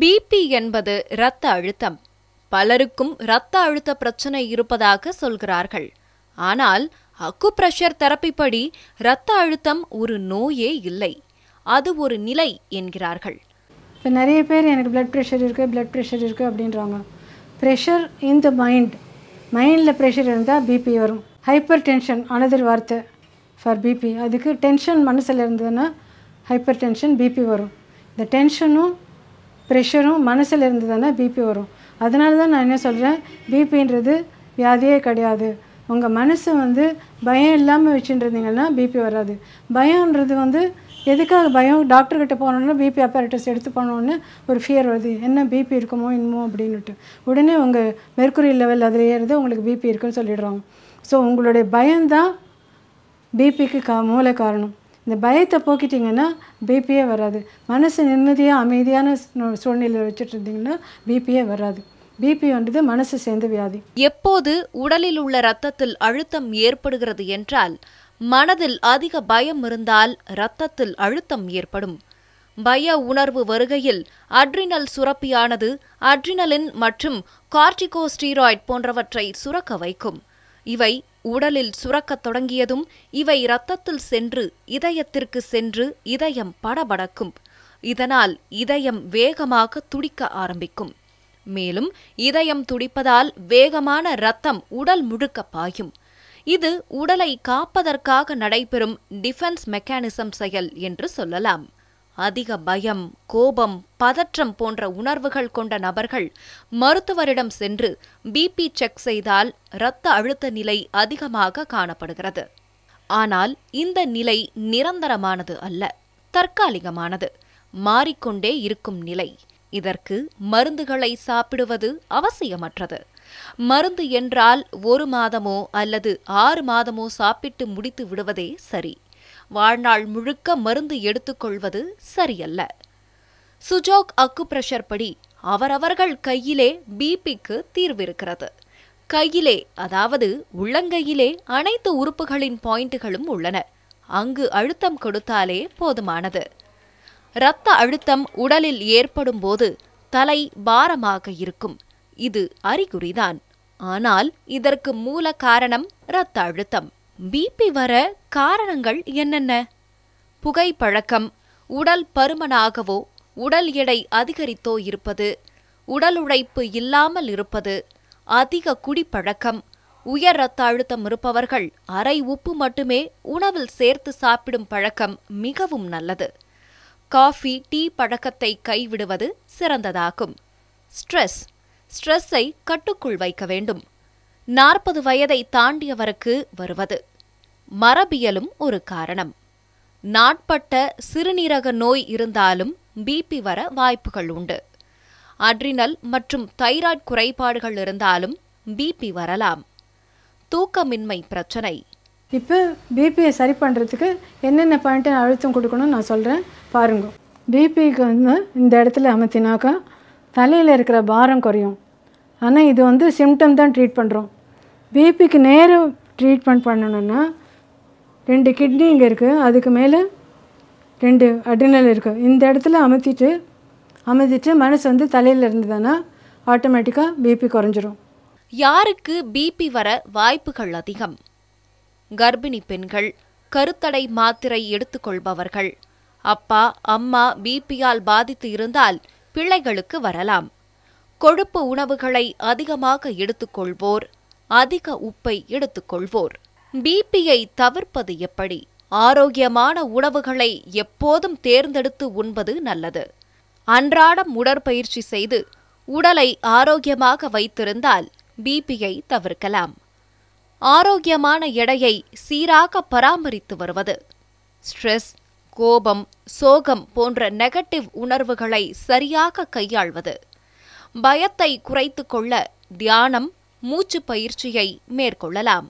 BP என்பது இரத்த அழுத்தம் பலருக்கும் இரத்த அழுத்த பிரச்சனை இருப்பதாக சொல்கிறார்கள் ஆனால் அக்கு பிரஷர் தெரப்பி இரத்த அழுத்தம் ஒரு நோயே இல்லை அது ஒரு நிலை என்கிறார்கள் இப்போ நிறைய பேர் எனக்கு பிளட் ப்ரெஷர் இருக்குது பிளட் ப்ரெஷர் இருக்குது அப்படின்றாங்க ப்ரெஷர் இன் த மைண்ட் மைண்டில் ப்ரெஷர் இருந்தால் பிபி வரும் ஹைப்பர் டென்ஷன் அனதர் வார்த்தை ஃபார் பிபி அதுக்கு டென்ஷன் மனசில் இருந்ததுன்னா ஹைப்பர் டென்ஷன் பிபி வரும் இந்த டென்ஷனும் ப்ரெஷரும் மனசில் இருந்து தானே பிபி வரும் அதனால தான் நான் என்ன சொல்கிறேன் பிபின்றது வியாதியே கிடையாது உங்கள் மனசு வந்து பயம் இல்லாமல் வச்சுட்டுருந்தீங்கன்னா பிபி வராது பயம்ன்றது வந்து எதுக்காக பயம் டாக்டர்கிட்ட போனோன்னா பிபி அப்பாரட்டஸ் எடுத்து போனோன்னு ஒரு ஃபியர் வருது என்ன பிபி இருக்குமோ இன்னமோ அப்படின்னுட்டு உடனே உங்கள் மெர்குரி லெவல் அதில் ஏறுது உங்களுக்கு பிபி இருக்குன்னு சொல்லிடுறாங்க ஸோ உங்களுடைய பயம்தான் பிபிக்கு கா மூல காரணம் இந்த பயத்தை போக்கிட்டிங்கன்னா பிபியே வராது மனசு நிம்மதியாக அமைதியான சூழ்நிலை வச்சுட்டு இருந்தீங்கன்னா பிபியே வராது பிபி வந்தது மனசு சேர்ந்த வியாதி எப்போது உடலில் உள்ள ரத்தத்தில் அழுத்தம் ஏற்படுகிறது என்றால் மனதில் அதிக பயம் இருந்தால் ரத்தத்தில் அழுத்தம் ஏற்படும் பய உணர்வு வருகையில் அட்ரினல் சுரப்பியானது அட்ரினலின் மற்றும் கார்டிகோஸ்டீராய்ட் போன்றவற்றை சுரக்க வைக்கும் இவை உடலில் சுரக்கத் தொடங்கியதும் இவை இரத்தத்தில் சென்று இதயத்திற்கு சென்று இதயம் படபடக்கும் இதனால் இதயம் வேகமாக துடிக்க ஆரம்பிக்கும் மேலும் இதயம் துடிப்பதால் வேகமான இரத்தம் உடல் முழுக்க பாயும் இது உடலை காப்பதற்காக நடைபெறும் டிஃபென்ஸ் மெக்கானிசம் செயல் என்று சொல்லலாம் அதிக பயம் கோபம் பதற்றம் போன்ற உணர்வுகள் கொண்ட நபர்கள் மருத்துவரிடம் சென்று பிபி செக் செய்தால் இரத்த அழுத்த நிலை அதிகமாக காணப்படுகிறது ஆனால் இந்த நிலை நிரந்தரமானது அல்ல தற்காலிகமானது மாறிக்கொண்டே இருக்கும் நிலை இதற்கு மருந்துகளை சாப்பிடுவது அவசியமற்றது மருந்து என்றால் ஒரு மாதமோ அல்லது ஆறு மாதமோ சாப்பிட்டு முடித்து விடுவதே சரி வாழ்நாள் முழுக்க மருந்து எடுத்துக்கொள்வது சரியல்ல சுஜோக் அக்கு பிரஷர் படி அவரவர்கள் கையிலே பிபிக்கு தீர்விருக்கிறது கையிலே அதாவது உள்ளங்கையிலே அனைத்து உறுப்புகளின் பாயிண்ட்டுகளும் உள்ளன அங்கு அழுத்தம் கொடுத்தாலே போதுமானது இரத்த அழுத்தம் உடலில் ஏற்படும் போது தலை பாரமாக இருக்கும் இது அறிகுறிதான் ஆனால் இதற்கு மூல காரணம் இரத்த அழுத்தம் பிபி வர காரணங்கள் என்னென்ன புகைப்பழக்கம் உடல் பருமனாகவோ உடல் எடை அதிகரித்தோ இருப்பது உடல் உழைப்பு இல்லாமல் இருப்பது அதிக குடிப்பழக்கம் உயர் ரத்த அழுத்தம் இருப்பவர்கள் அரை உப்பு மட்டுமே உணவில் சேர்த்து சாப்பிடும் பழக்கம் மிகவும் நல்லது காஃபி டீ பழக்கத்தை கைவிடுவது சிறந்ததாகும் ஸ்ட்ரெஸ் ஸ்ட்ரெஸ்ஸை கட்டுக்குள் வைக்க வேண்டும் நாற்பது வயதை தாண்டியவருக்கு வருவது மரபியலும் ஒரு காரணம் நாட்பட்ட சிறுநீரக நோய் இருந்தாலும் பிபி வர வாய்ப்புகள் உண்டு அட்ரினல் மற்றும் தைராய்டு குறைபாடுகள் இருந்தாலும் பிபி வரலாம் தூக்கமின்மை பிரச்சனை இப்போ பிபியை சரி பண்ணுறதுக்கு என்னென்ன பாயிண்ட்டை அழுத்தம் கொடுக்கணும்னு நான் சொல்கிறேன் பாருங்க பிபிக்கு வந்து இந்த இடத்துல அமைத்தினாக்கா தலையில் இருக்கிற பாரம் குறையும் ஆனால் இது வந்து சிம்டம் தான் ட்ரீட் பண்ணுறோம் பிபிக்கு நேரம் ட்ரீட்மெண்ட் பண்ணணுன்னா ரெண்டு கிட்னி இங்கே இருக்குது அதுக்கு மேலே ரெண்டு அட்ரினல் இருக்குது இந்த இடத்துல அமுத்திட்டு அமுத்திட்டு மனசு வந்து தலையில் இருந்ததுன்னா ஆட்டோமேட்டிக்காக பிபி குறைஞ்சிரும் யாருக்கு பிபி வர வாய்ப்புகள் அதிகம் கர்ப்பிணி பெண்கள் கருத்தடை மாத்திரை எடுத்துக்கொள்பவர்கள் அப்பா அம்மா பிபியால் பாதித்து இருந்தால் பிள்ளைகளுக்கு வரலாம் கொழுப்பு உணவுகளை அதிகமாக எடுத்துக்கொள்வோர் அதிக உப்பை எடுத்துக்கொள்வோர் பிபியை தவிர்ப்பது எப்படி ஆரோக்கியமான உணவுகளை எப்போதும் தேர்ந்தெடுத்து உண்பது நல்லது அன்றாடம் உடற்பயிற்சி செய்து உடலை ஆரோக்கியமாக வைத்திருந்தால் பிபியை தவிர்க்கலாம் ஆரோக்கியமான எடையை சீராக பராமரித்து வருவது ஸ்ட்ரெஸ் கோபம் சோகம் போன்ற நெகட்டிவ் உணர்வுகளை சரியாக கையாள்வது பயத்தை குறைத்து கொள்ள தியானம் மூச்சு பயிற்சியை மேற்கொள்ளலாம்